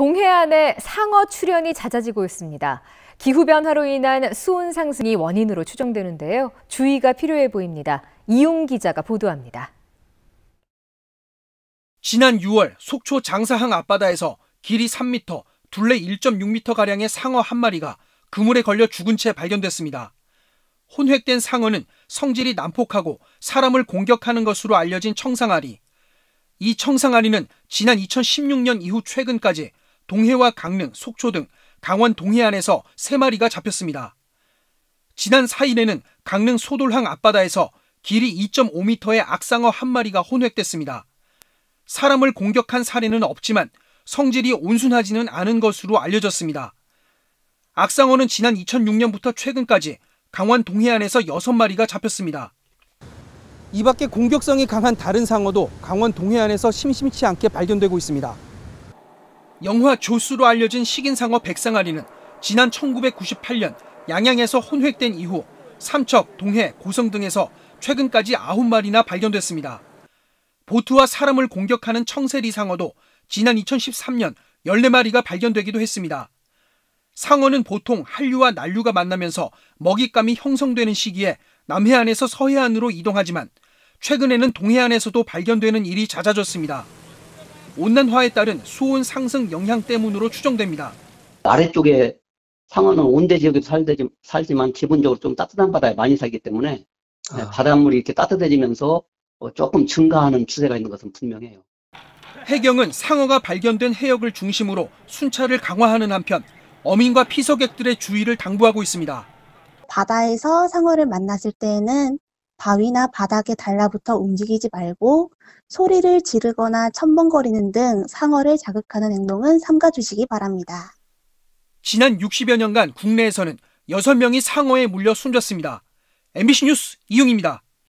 동해안에 상어 출현이 잦아지고 있습니다. 기후변화로 인한 수온 상승이 원인으로 추정되는데요. 주의가 필요해 보입니다. 이용 기자가 보도합니다. 지난 6월 속초 장사항 앞바다에서 길이 3m, 둘레 1.6m가량의 상어 한 마리가 그물에 걸려 죽은 채 발견됐습니다. 혼획된 상어는 성질이 난폭하고 사람을 공격하는 것으로 알려진 청상아리. 이 청상아리는 지난 2016년 이후 최근까지 동해와 강릉, 속초 등 강원 동해안에서 3마리가 잡혔습니다. 지난 4일에는 강릉 소돌항 앞바다에서 길이 2.5m의 악상어 한 마리가 혼획됐습니다. 사람을 공격한 사례는 없지만 성질이 온순하지는 않은 것으로 알려졌습니다. 악상어는 지난 2006년부터 최근까지 강원 동해안에서 6마리가 잡혔습니다. 이 밖에 공격성이 강한 다른 상어도 강원 동해안에서 심심치 않게 발견되고 있습니다. 영화 조수로 알려진 식인상어 백상아리는 지난 1998년 양양에서 혼획된 이후 삼척, 동해, 고성 등에서 최근까지 9마리나 발견됐습니다. 보트와 사람을 공격하는 청세리 상어도 지난 2013년 14마리가 발견되기도 했습니다. 상어는 보통 한류와 난류가 만나면서 먹잇감이 형성되는 시기에 남해안에서 서해안으로 이동하지만 최근에는 동해안에서도 발견되는 일이 잦아졌습니다. 온난화에 따른 수온 상승 영향 때문으로 추정됩니다. 아래쪽에 상어는 온대 지역에 살지, 살지만 기본적으로 좀 따뜻한 바다에 많이 살기 때문에 아. 네, 바닷물이 이렇게 따뜻해지면서 어, 조금 증가하는 추세가 있는 것은 분명해요. 해경은 상어가 발견된 해역을 중심으로 순찰을 강화하는 한편 어민과 피서객들의 주의를 당부하고 있습니다. 바다에서 상어를 만났을 때에는 바위나 바닥에 달라붙어 움직이지 말고 소리를 지르거나 첨벙거리는 등 상어를 자극하는 행동은 삼가주시기 바랍니다. 지난 60여 년간 국내에서는 6명이 상어에 물려 숨졌습니다. MBC 뉴스 이용입니다.